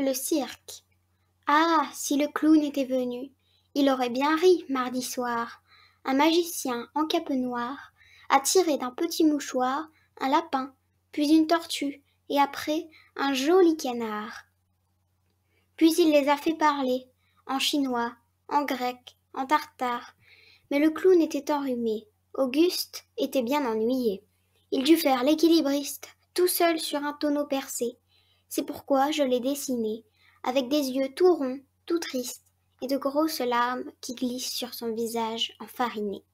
Le cirque. Ah, si le clown était venu, il aurait bien ri mardi soir. Un magicien en cape noire a tiré d'un petit mouchoir un lapin, puis une tortue, et après un joli canard. Puis il les a fait parler, en chinois, en grec, en tartare. Mais le clown était enrhumé. Auguste était bien ennuyé. Il dut faire l'équilibriste, tout seul sur un tonneau percé. C'est pourquoi je l'ai dessiné, avec des yeux tout ronds, tout tristes, et de grosses larmes qui glissent sur son visage enfariné.